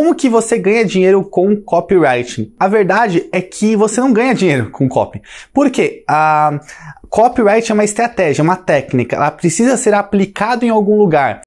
Como que você ganha dinheiro com copywriting? A verdade é que você não ganha dinheiro com copy. Por quê? A copyright é uma estratégia, uma técnica, ela precisa ser aplicada em algum lugar.